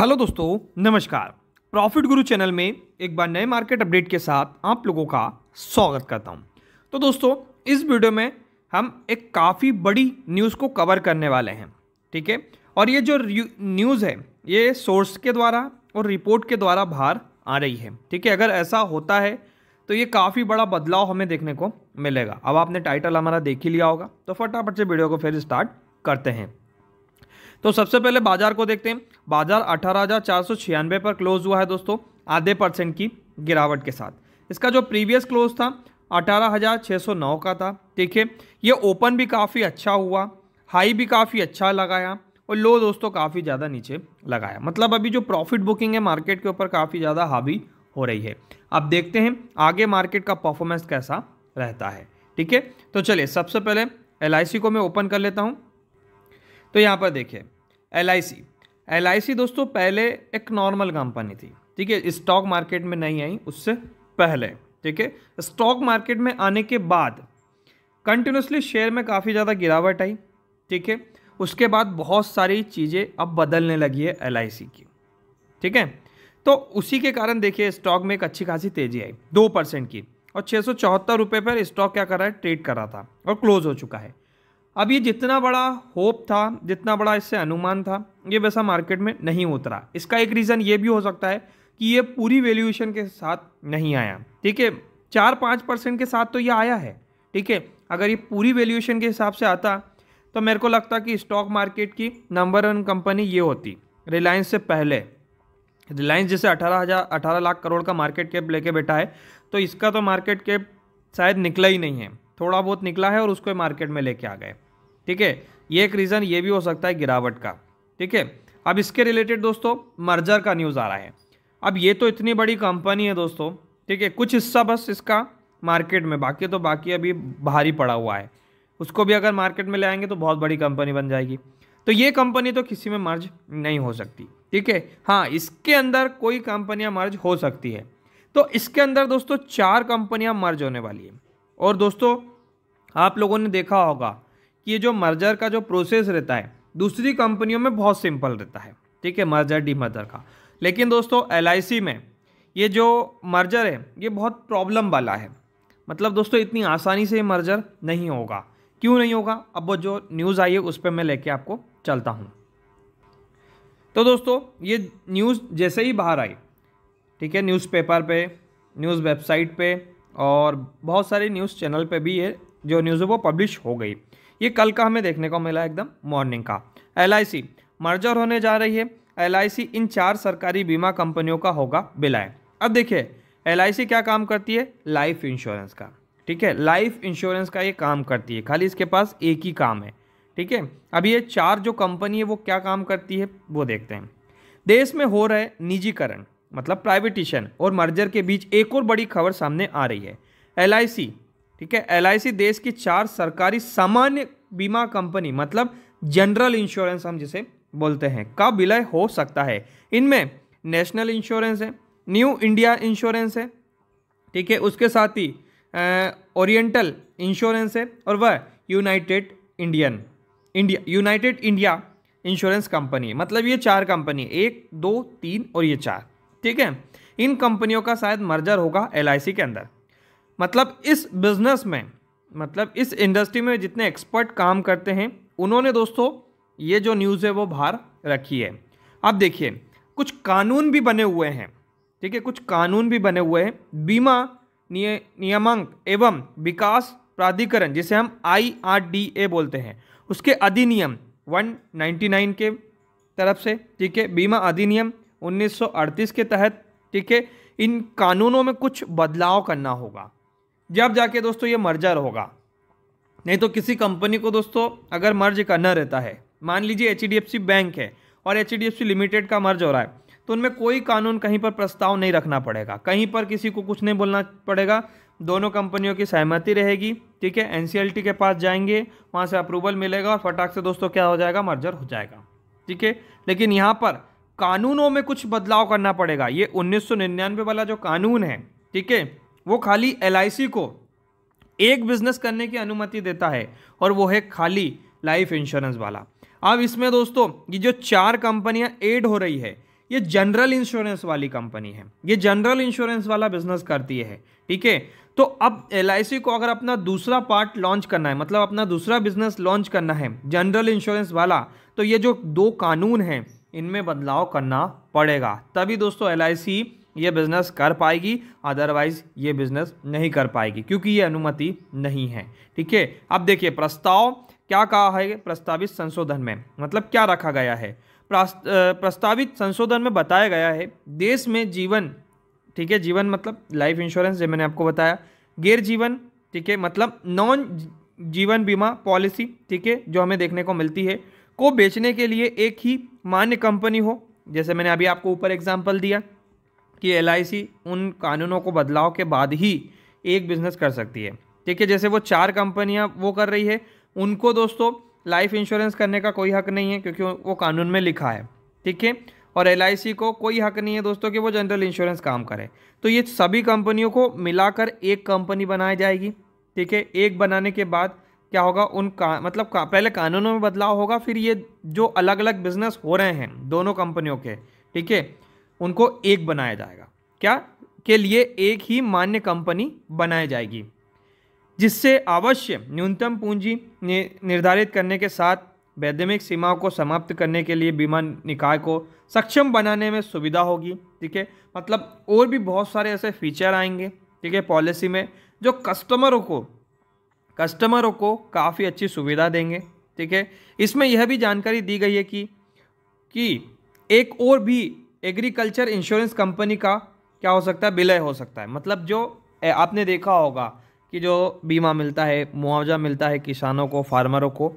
hello दोस्तों नमस्कार profit गुरु चैनल में एक बार नए मार्केट अपडेट के साथ आप लोगों का स्वागत करता हूं तो दोस्तों इस वीडियो में हम एक काफ़ी बड़ी न्यूज़ को कवर करने वाले हैं ठीक है और ये जो न्यूज़ है ये सोर्स के द्वारा और रिपोर्ट के द्वारा बाहर आ रही है ठीक है अगर ऐसा होता है तो ये काफ़ी बड़ा बदलाव हमें देखने को मिलेगा अब आपने टाइटल हमारा देख ही लिया होगा तो फटाफट से वीडियो को फिर स्टार्ट करते हैं तो सबसे पहले बाजार को देखते हैं बाजार अठारह पर क्लोज हुआ है दोस्तों आधे परसेंट की गिरावट के साथ इसका जो प्रीवियस क्लोज था 18,609 का था ठीक है ये ओपन भी काफ़ी अच्छा हुआ हाई भी काफ़ी अच्छा लगाया और लो दोस्तों काफ़ी ज़्यादा नीचे लगाया मतलब अभी जो प्रॉफिट बुकिंग है मार्केट के ऊपर काफ़ी ज़्यादा हावी हो रही है अब देखते हैं आगे मार्केट का परफॉर्मेंस कैसा रहता है ठीक है तो चलिए सबसे पहले एल को मैं ओपन कर लेता हूँ तो यहाँ पर देखिए L I C L I सी दोस्तों पहले एक नॉर्मल कंपनी थी ठीक है स्टॉक मार्केट में नहीं आई उससे पहले ठीक है स्टॉक मार्केट में आने के बाद कंटिन्यूसली शेयर में काफ़ी ज़्यादा गिरावट आई ठीक है उसके बाद बहुत सारी चीज़ें अब बदलने लगी है एल की ठीक है तो उसी के कारण देखिए स्टॉक में एक अच्छी खासी तेज़ी आई दो परसेंट की और छः सौ पर स्टॉक क्या कर रहा है ट्रेड कर रहा था और क्लोज हो चुका है अब ये जितना बड़ा होप था जितना बड़ा इससे अनुमान था ये वैसा मार्केट में नहीं उतरा इसका एक रीज़न ये भी हो सकता है कि ये पूरी वैल्यूएशन के साथ नहीं आया ठीक है चार पाँच परसेंट के साथ तो ये आया है ठीक है अगर ये पूरी वैल्यूएशन के हिसाब से आता तो मेरे को लगता कि स्टॉक मार्केट की नंबर वन कंपनी ये होती रिलायंस से पहले रिलायंस जैसे अठारह हज़ार अठारह लाख करोड़ का मार्केट कैप लेके बैठा है तो इसका तो मार्केट कैप शायद निकला ही नहीं है थोड़ा बहुत निकला है और उसको मार्केट में लेके आ गए ठीक है ये एक रीज़न ये भी हो सकता है गिरावट का ठीक है अब इसके रिलेटेड दोस्तों मर्जर का न्यूज़ आ रहा है अब ये तो इतनी बड़ी कंपनी है दोस्तों ठीक है कुछ हिस्सा बस इसका मार्केट में बाकी तो बाकी अभी भारी पड़ा हुआ है उसको भी अगर मार्केट में ले आएंगे तो बहुत बड़ी कंपनी बन जाएगी तो ये कंपनी तो किसी में मर्ज नहीं हो सकती ठीक है हाँ इसके अंदर कोई कंपनियाँ मर्ज हो सकती है तो इसके अंदर दोस्तों चार कंपनियाँ मर्ज होने वाली है और दोस्तों आप लोगों ने देखा होगा कि ये जो मर्जर का जो प्रोसेस रहता है दूसरी कंपनियों में बहुत सिंपल रहता है ठीक है मर्जर डी मर्जर का लेकिन दोस्तों एल में ये जो मर्जर है ये बहुत प्रॉब्लम वाला है मतलब दोस्तों इतनी आसानी से ये मर्जर नहीं होगा क्यों नहीं होगा अब वो जो न्यूज़ आई है उस पर मैं लेके आपको चलता हूँ तो दोस्तों ये न्यूज़ जैसे ही बाहर आई ठीक है न्यूज़पेपर पे न्यूज़ वेबसाइट पे और बहुत सारे न्यूज़ चैनल पे भी ये जो न्यूज़ है वो पब्लिश हो गई ये कल का हमें देखने को मिला एकदम मॉर्निंग का एल मर्जर होने जा रही है एल इन चार सरकारी बीमा कंपनियों का होगा बिलाय अब देखिए एल क्या काम करती है लाइफ इंश्योरेंस का ठीक है लाइफ इंश्योरेंस का ये काम करती है खाली इसके पास एक ही काम है ठीक है अब ये चार जो कंपनी है वो क्या काम करती है वो देखते हैं देश में हो रहे निजीकरण मतलब प्राइवेटिशन और मर्जर के बीच एक और बड़ी खबर सामने आ रही है एल ठीक है एल देश की चार सरकारी सामान्य बीमा कंपनी मतलब जनरल इंश्योरेंस हम जिसे बोलते हैं का विलय हो सकता है इनमें नेशनल इंश्योरेंस है न्यू इंडिया इंश्योरेंस है ठीक है उसके साथ ही ओरिएंटल इंश्योरेंस है और वह यूनाइटेड इंडियन इंडिया यूनाइटेड इंडिया इंश्योरेंस कंपनी मतलब ये चार कंपनी एक दो तीन और ये चार ठीक है इन कंपनियों का शायद मर्जर होगा एल के अंदर मतलब इस बिज़नेस में मतलब इस इंडस्ट्री में जितने एक्सपर्ट काम करते हैं उन्होंने दोस्तों ये जो न्यूज़ है वो बाहर रखी है अब देखिए कुछ कानून भी बने हुए हैं ठीक है कुछ कानून भी बने हुए हैं बीमा निय, नियमांक एवं विकास प्राधिकरण जिसे हम आई बोलते हैं उसके अधिनियम 199 के तरफ से ठीक है बीमा अधिनियम 1938 के तहत ठीक है इन कानूनों में कुछ बदलाव करना होगा जब जाके दोस्तों ये मर्जर होगा नहीं तो किसी कंपनी को दोस्तों अगर मर्ज करना रहता है मान लीजिए एच बैंक है और एच लिमिटेड का मर्ज हो रहा है तो उनमें कोई कानून कहीं पर प्रस्ताव नहीं रखना पड़ेगा कहीं पर किसी को कुछ नहीं बोलना पड़ेगा दोनों कंपनियों की सहमति रहेगी ठीक है एन के पास जाएंगे वहाँ से अप्रूवल मिलेगा और फटाक से दोस्तों क्या हो जाएगा मर्जर हो जाएगा ठीक है लेकिन यहाँ पर कानूनों में कुछ बदलाव करना पड़ेगा ये 1999 वाला जो कानून है ठीक है वो खाली एल को एक बिजनेस करने की अनुमति देता है और वो है खाली लाइफ इंश्योरेंस वाला अब इसमें दोस्तों ये जो चार कंपनियां एड हो रही है ये जनरल इंश्योरेंस वाली कंपनी है ये जनरल इंश्योरेंस वाला बिजनेस करती है ठीक है तो अब एल को अगर अपना दूसरा पार्ट लॉन्च करना है मतलब अपना दूसरा बिजनेस लॉन्च करना है जनरल इंश्योरेंस वाला तो ये जो दो कानून हैं इनमें बदलाव करना पड़ेगा तभी दोस्तों एल ये बिज़नेस कर पाएगी अदरवाइज़ ये बिज़नेस नहीं कर पाएगी क्योंकि ये अनुमति नहीं है ठीक है अब देखिए प्रस्ताव क्या कहा है प्रस्तावित संशोधन में मतलब क्या रखा गया है प्रस्तावित संशोधन में बताया गया है देश में जीवन ठीक है जीवन मतलब लाइफ इंश्योरेंस जो मैंने आपको बताया गैर जीवन ठीक है मतलब नॉन जीवन बीमा पॉलिसी ठीक है जो हमें देखने को मिलती है को बेचने के लिए एक ही मान्य कंपनी हो जैसे मैंने अभी आपको ऊपर एग्जाम्पल दिया कि एल उन कानूनों को बदलाव के बाद ही एक बिजनेस कर सकती है ठीक है जैसे वो चार कंपनियां वो कर रही है उनको दोस्तों लाइफ इंश्योरेंस करने का कोई हक नहीं है क्योंकि वो कानून में लिखा है ठीक है और एल को कोई हक नहीं है दोस्तों कि वो जनरल इंश्योरेंस काम करे तो ये सभी कंपनियों को मिलाकर एक कंपनी बनाई जाएगी ठीक है एक बनाने के बाद क्या होगा उन का मतलब का, पहले कानूनों में बदलाव होगा फिर ये जो अलग अलग बिजनेस हो रहे हैं दोनों कंपनियों के ठीक है उनको एक बनाया जाएगा क्या के लिए एक ही मान्य कंपनी बनाई जाएगी जिससे अवश्य न्यूनतम पूंजी निर्धारित करने के साथ वैद्यमिक सीमाओं को समाप्त करने के लिए बीमा निकाय को सक्षम बनाने में सुविधा होगी ठीक है मतलब और भी बहुत सारे ऐसे फीचर आएंगे ठीक है पॉलिसी में जो कस्टमरों को कस्टमरों को काफ़ी अच्छी सुविधा देंगे ठीक है इसमें यह भी जानकारी दी गई है कि कि एक और भी एग्रीकल्चर इंश्योरेंस कंपनी का क्या हो सकता है विलय हो सकता है मतलब जो आपने देखा होगा कि जो बीमा मिलता है मुआवजा मिलता है किसानों को फार्मरों को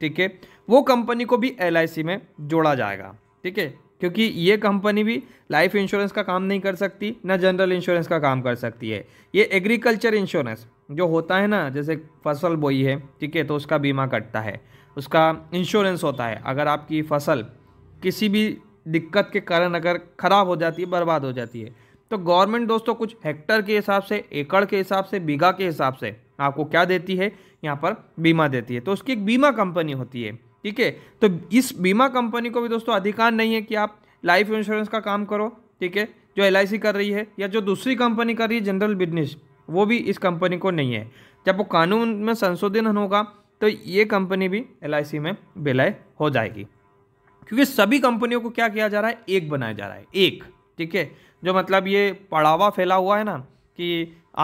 ठीक है वो कंपनी को भी एल में जोड़ा जाएगा ठीक है क्योंकि ये कंपनी भी लाइफ इंश्योरेंस का काम नहीं कर सकती ना जनरल इंश्योरेंस का काम कर सकती है ये एग्रीकल्चर इंश्योरेंस जो होता है ना जैसे फसल बोई है ठीक है तो उसका बीमा कटता है उसका इंश्योरेंस होता है अगर आपकी फसल किसी भी दिक्कत के कारण अगर ख़राब हो जाती है बर्बाद हो जाती है तो गवर्नमेंट दोस्तों कुछ हेक्टर के हिसाब से एकड़ के हिसाब से बीघा के हिसाब से आपको क्या देती है यहाँ पर बीमा देती है तो उसकी एक बीमा कंपनी होती है ठीक है तो इस बीमा कंपनी को भी दोस्तों अधिकार नहीं है कि आप लाइफ इंश्योरेंस का काम करो ठीक है जो एल कर रही है या जो दूसरी कंपनी कर रही है जनरल बिजनेस वो भी इस कंपनी को नहीं है जब वो कानून में संशोधन होगा तो ये कंपनी भी एल में विलय हो जाएगी क्योंकि सभी कंपनियों को क्या किया जा रहा है एक बनाया जा रहा है एक ठीक है जो मतलब ये पड़ावा फैला हुआ है ना कि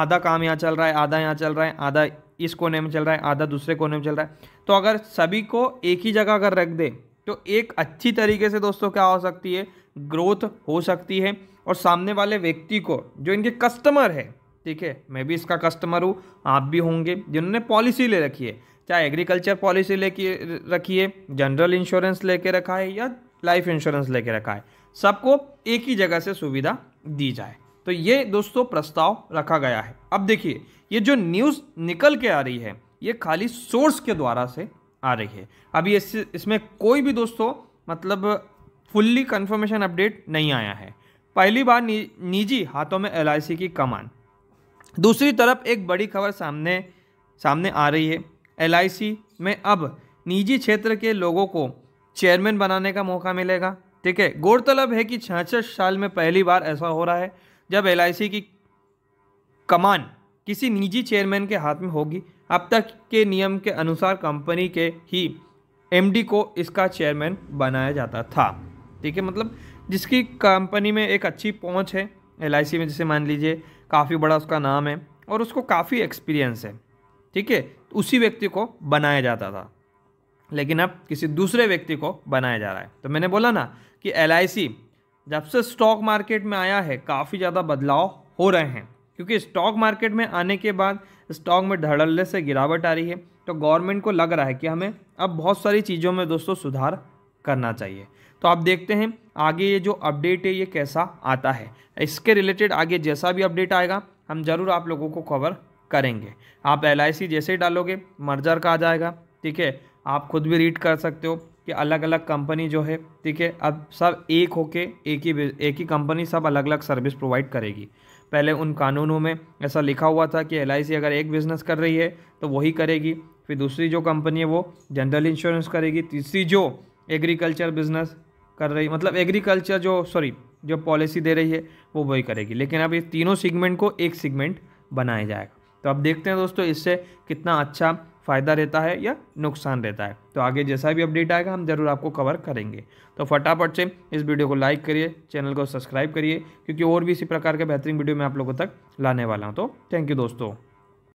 आधा काम यहाँ चल रहा है आधा यहाँ चल रहा है आधा इस कोने में चल रहा है आधा दूसरे कोने में चल रहा है तो अगर सभी को एक ही जगह अगर रख दे तो एक अच्छी तरीके से दोस्तों क्या हो सकती है ग्रोथ हो सकती है और सामने वाले व्यक्ति को जो इनके कस्टमर है ठीक है मैं भी इसका कस्टमर हूँ आप भी होंगे जिन्होंने पॉलिसी ले रखी है चाहे एग्रीकल्चर पॉलिसी के रखी है जनरल इंश्योरेंस लेके रखा है या लाइफ इंश्योरेंस लेके रखा है सबको एक ही जगह से सुविधा दी जाए तो ये दोस्तों प्रस्ताव रखा गया है अब देखिए ये जो न्यूज़ निकल के आ रही है ये खाली सोर्स के द्वारा से आ रही है अभी इस इसमें कोई भी दोस्तों मतलब फुल्ली कंफर्मेशन अपडेट नहीं आया है पहली बार नी, निजी हाथों में एल की कमान दूसरी तरफ एक बड़ी खबर सामने सामने आ रही है एल में अब निजी क्षेत्र के लोगों को चेयरमैन बनाने का मौका मिलेगा ठीक है गौरतलब है कि छियासठ साल में पहली बार ऐसा हो रहा है जब एल की कमान किसी निजी चेयरमैन के हाथ में होगी अब तक के नियम के अनुसार कंपनी के ही एमडी को इसका चेयरमैन बनाया जाता था ठीक है मतलब जिसकी कंपनी में एक अच्छी पहुंच है एल में जैसे मान लीजिए काफ़ी बड़ा उसका नाम है और उसको काफ़ी एक्सपीरियंस है ठीक है उसी व्यक्ति को बनाया जाता था लेकिन अब किसी दूसरे व्यक्ति को बनाया जा रहा है तो मैंने बोला ना कि एल जब से स्टॉक मार्केट में आया है काफ़ी ज़्यादा बदलाव हो रहे हैं क्योंकि स्टॉक मार्केट में आने के बाद स्टॉक में धड़ल्ले से गिरावट आ रही है तो गवर्नमेंट को लग रहा है कि हमें अब बहुत सारी चीज़ों में दोस्तों सुधार करना चाहिए तो आप देखते हैं आगे ये जो अपडेट है ये कैसा आता है इसके रिलेटेड आगे जैसा भी अपडेट आएगा हम ज़रूर आप लोगों को कवर करेंगे आप एल जैसे ही डालोगे मर्जर का आ जाएगा ठीक है आप खुद भी रीड कर सकते हो कि अलग अलग कंपनी जो है ठीक है अब सब एक होके एक ही एक ही कंपनी सब अलग अलग सर्विस प्रोवाइड करेगी पहले उन कानूनों में ऐसा लिखा हुआ था कि एल अगर एक बिज़नेस कर रही है तो वही करेगी फिर दूसरी जो कंपनी है वो जनरल इंश्योरेंस करेगी तीसरी जो एग्रीकल्चर बिज़नेस कर रही मतलब एग्रीकल्चर जो सॉरी जो पॉलिसी दे रही है वो वही करेगी लेकिन अब ये तीनों सेगमेंट को एक सेगमेंट बनाया जाएगा तो अब देखते हैं दोस्तों इससे कितना अच्छा फ़ायदा रहता है या नुकसान रहता है तो आगे जैसा भी अपडेट आएगा हम जरूर आपको कवर करेंगे तो फटाफट से इस वीडियो को लाइक करिए चैनल को सब्सक्राइब करिए क्योंकि और भी इसी प्रकार के बेहतरीन वीडियो मैं आप लोगों तक लाने वाला हूँ तो थैंक यू दोस्तों